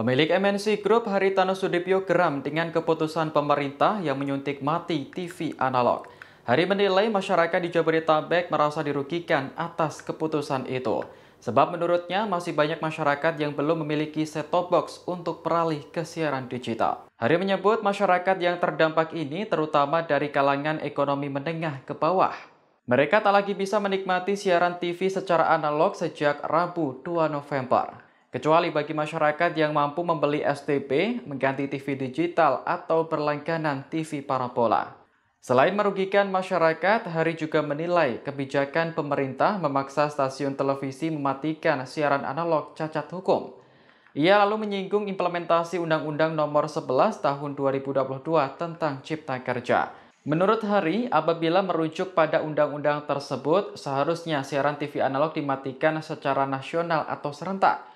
Pemilik MNC Group Haritano Sudipyo geram dengan keputusan pemerintah yang menyuntik mati TV analog. Hari menilai masyarakat di Jabodetabek merasa dirugikan atas keputusan itu. Sebab menurutnya masih banyak masyarakat yang belum memiliki set-top box untuk peralih ke siaran digital. Hari menyebut masyarakat yang terdampak ini terutama dari kalangan ekonomi menengah ke bawah. Mereka tak lagi bisa menikmati siaran TV secara analog sejak Rabu 2 November. Kecuali bagi masyarakat yang mampu membeli STP, mengganti TV digital, atau berlangganan TV parabola. Selain merugikan masyarakat, Hari juga menilai kebijakan pemerintah memaksa stasiun televisi mematikan siaran analog cacat hukum. Ia lalu menyinggung implementasi Undang-Undang Nomor 11 Tahun 2022 tentang Cipta Kerja. Menurut Hari, apabila merujuk pada undang-undang tersebut, seharusnya siaran TV analog dimatikan secara nasional atau serentak.